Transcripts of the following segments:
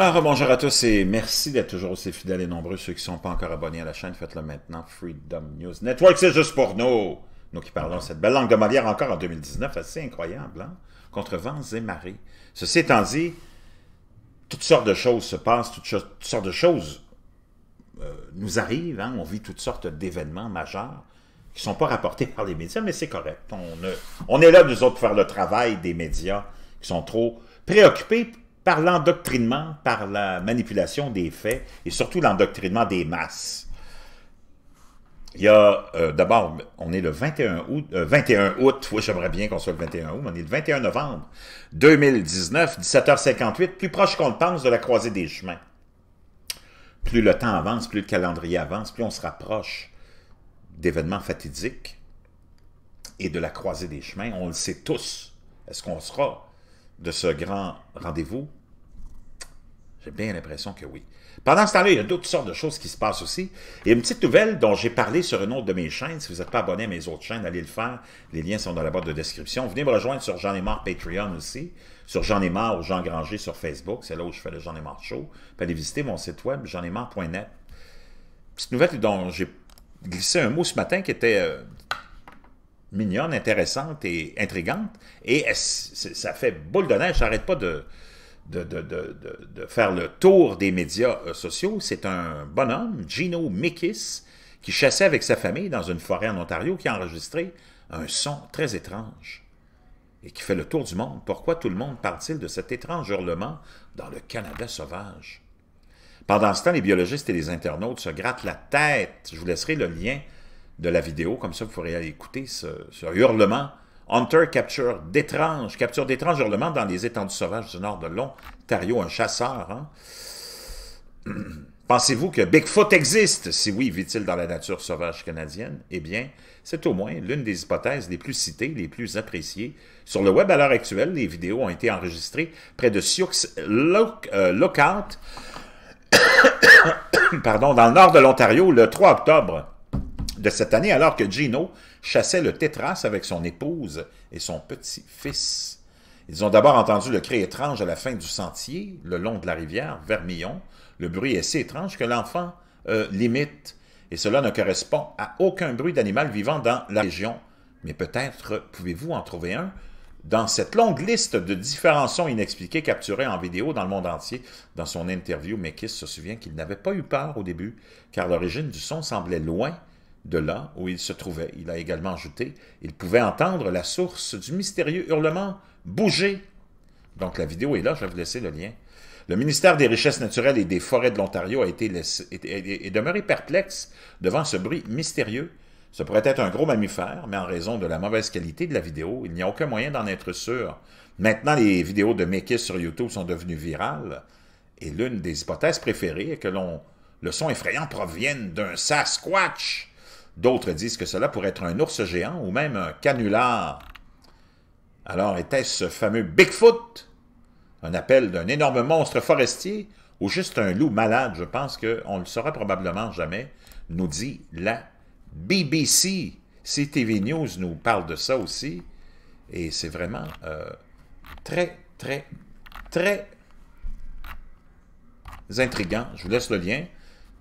Alors, bonjour à tous et merci d'être toujours aussi fidèles et nombreux. Ceux qui ne sont pas encore abonnés à la chaîne, faites-le maintenant. Freedom News Network, c'est juste pour nous. Nous qui parlons cette belle langue de Molière encore en 2019, assez incroyable, hein? Contre vents et marées. Ceci étant dit, toutes sortes de choses se passent, toutes, sortes de choses euh, nous arrivent. Hein? On vit toutes sortes d'événements majeurs qui ne sont pas rapportés par les médias, mais c'est correct. On, on est là, nous autres, pour faire le travail des médias qui sont trop préoccupés par l'endoctrinement, par la manipulation des faits et surtout l'endoctrinement des masses. Il y a, euh, d'abord, on est le 21 août, 21 euh, août, oui, j'aimerais bien qu'on soit le 21 août, mais on est le 21 novembre 2019, 17h58, plus proche qu'on le pense de la croisée des chemins. Plus le temps avance, plus le calendrier avance, plus on se rapproche d'événements fatidiques et de la croisée des chemins. On le sait tous. Est-ce qu'on sera de ce grand rendez-vous? J'ai bien l'impression que oui. Pendant ce temps-là, il y a d'autres sortes de choses qui se passent aussi. Il y a une petite nouvelle dont j'ai parlé sur une autre de mes chaînes. Si vous n'êtes pas abonné à mes autres chaînes, allez le faire. Les liens sont dans la boîte de description. Venez me rejoindre sur Jean mort Patreon aussi, sur Jean Aymar ou Jean Granger sur Facebook. C'est là où je fais le Jean Aymar Show. Puis aller visiter mon site web, jeanaymar.net. Petite nouvelle dont j'ai glissé un mot ce matin qui était euh, mignonne, intéressante et intrigante. Et ça fait boule de neige. J'arrête pas de de, faire le tour des médias euh, sociaux, c'est un bonhomme, Gino Mikis, qui chassait avec sa famille dans une forêt en Ontario, qui a enregistré un son très étrange et qui fait le tour du monde. Pourquoi tout le monde parle-t-il de cet étrange hurlement dans le Canada sauvage? Pendant ce temps, les biologistes et les internautes se grattent la tête. Je vous laisserai le lien de la vidéo, comme ça vous pourrez aller écouter ce hurlement Hunter capture d'étranges, capture d'étranges hurlements dans les étendues sauvages du nord de l'Ontario, un chasseur. Hein? Pensez-vous que Bigfoot existe? Si oui, vit-il dans la nature sauvage canadienne? Eh bien, c'est au moins l'une des hypothèses les plus citées, les plus appréciées. Sur le web à l'heure actuelle, les vidéos ont été enregistrées près de Sioux euh, Lookout, pardon, dans le nord de l'Ontario, le 3 octobre de cette année, alors que Gino chassait le tétras avec son épouse et son petit-fils. Ils ont d'abord entendu le cri étrange à la fin du sentier, le long de la rivière, Vermillon. Le bruit est si étrange que l'enfant euh, l'imite, et cela ne correspond à aucun bruit d'animal vivant dans la région. Mais peut-être pouvez-vous en trouver un dans cette longue liste de différents sons inexpliqués capturés en vidéo dans le monde entier. Dans son interview, Mekis se souvient qu'il n'avait pas eu peur au début, car l'origine du son semblait loin de là où il se trouvait. Il a également ajouté, il pouvait entendre la source du mystérieux hurlement bouger. Donc la vidéo est là, je vais vous laisser le lien. Le ministère des Richesses naturelles et des Forêts de l'Ontario a été laissé, est, est demeuré perplexe devant ce bruit mystérieux. Ce pourrait être un gros mammifère, mais en raison de la mauvaise qualité de la vidéo, il n'y a aucun moyen d'en être sûr. Maintenant, les vidéos de Mekis sur YouTube sont devenues virales, et l'une des hypothèses préférées est que le son effrayant provienne d'un Sasquatch D'autres disent que cela pourrait être un ours géant ou même un canular. Alors était-ce ce fameux Bigfoot Un appel d'un énorme monstre forestier ou juste un loup malade Je pense qu'on ne le saura probablement jamais, nous dit la BBC. CTV News nous parle de ça aussi. Et c'est vraiment euh, très, très, très intrigant. Je vous laisse le lien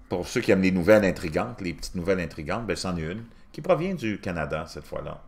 pour ceux qui aiment les nouvelles intrigantes, les petites nouvelles intrigantes, ben, c'en est une qui provient du Canada cette fois-là.